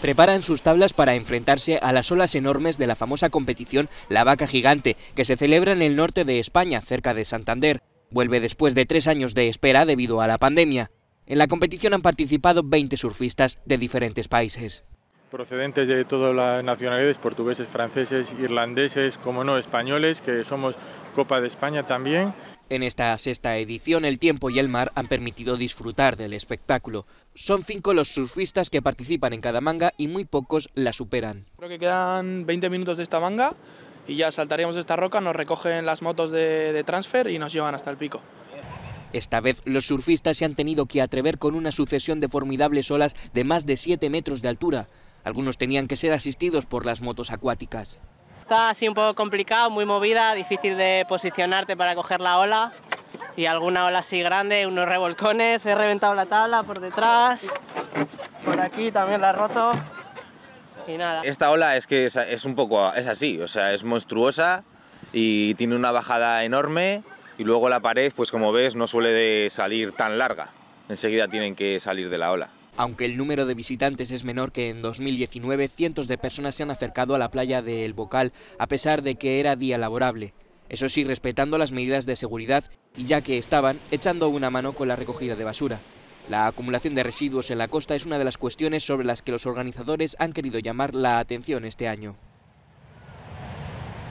preparan sus tablas para enfrentarse a las olas enormes de la famosa competición La Vaca Gigante, que se celebra en el norte de España, cerca de Santander. Vuelve después de tres años de espera debido a la pandemia. En la competición han participado 20 surfistas de diferentes países. Procedentes de todas las nacionalidades, portugueses, franceses, irlandeses, como no, españoles, que somos Copa de España también, en esta sexta edición, el tiempo y el mar han permitido disfrutar del espectáculo. Son cinco los surfistas que participan en cada manga y muy pocos la superan. Creo que quedan 20 minutos de esta manga y ya saltaríamos esta roca, nos recogen las motos de, de transfer y nos llevan hasta el pico. Esta vez los surfistas se han tenido que atrever con una sucesión de formidables olas de más de 7 metros de altura. Algunos tenían que ser asistidos por las motos acuáticas. Está así un poco complicado, muy movida, difícil de posicionarte para coger la ola. Y alguna ola así grande, unos revolcones, he reventado la tabla por detrás, por aquí también la he roto. Y nada. Esta ola es que es, es un poco, es así, o sea, es monstruosa y tiene una bajada enorme y luego la pared, pues como ves, no suele de salir tan larga. Enseguida tienen que salir de la ola. Aunque el número de visitantes es menor que en 2019, cientos de personas se han acercado a la playa de El Bocal, a pesar de que era día laborable. Eso sí, respetando las medidas de seguridad y ya que estaban echando una mano con la recogida de basura. La acumulación de residuos en la costa es una de las cuestiones sobre las que los organizadores han querido llamar la atención este año.